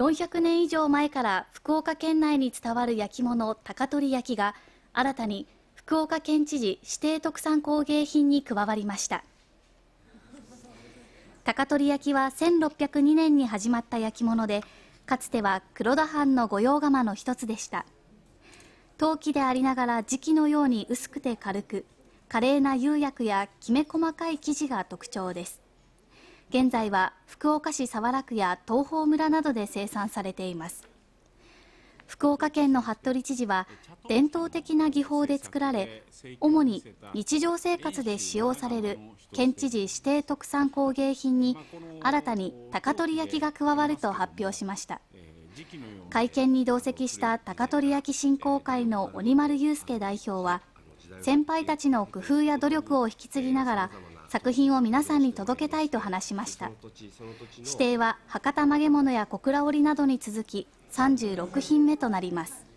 400年以上前から福岡県内に伝わる焼き物高取焼が新たに福岡県知事指定特産工芸品に加わりました高取焼は1602年に始まった焼き物でかつては黒田藩の御用釜の一つでした陶器でありながら磁器のように薄くて軽く華麗な釉薬やきめ細かい生地が特徴です現在は福岡市早良区や東峰村などで生産されています福岡県の服部知事は伝統的な技法で作られ主に日常生活で使用される県知事指定特産工芸品に新たに高取焼が加わると発表しました会見に同席した高取焼振興会の鬼丸雄介代表は先輩たちの工夫や努力を引き継ぎながら作品を皆さんに届けたいと話しました指定は博多曲げ物や小倉織などに続き36品目となります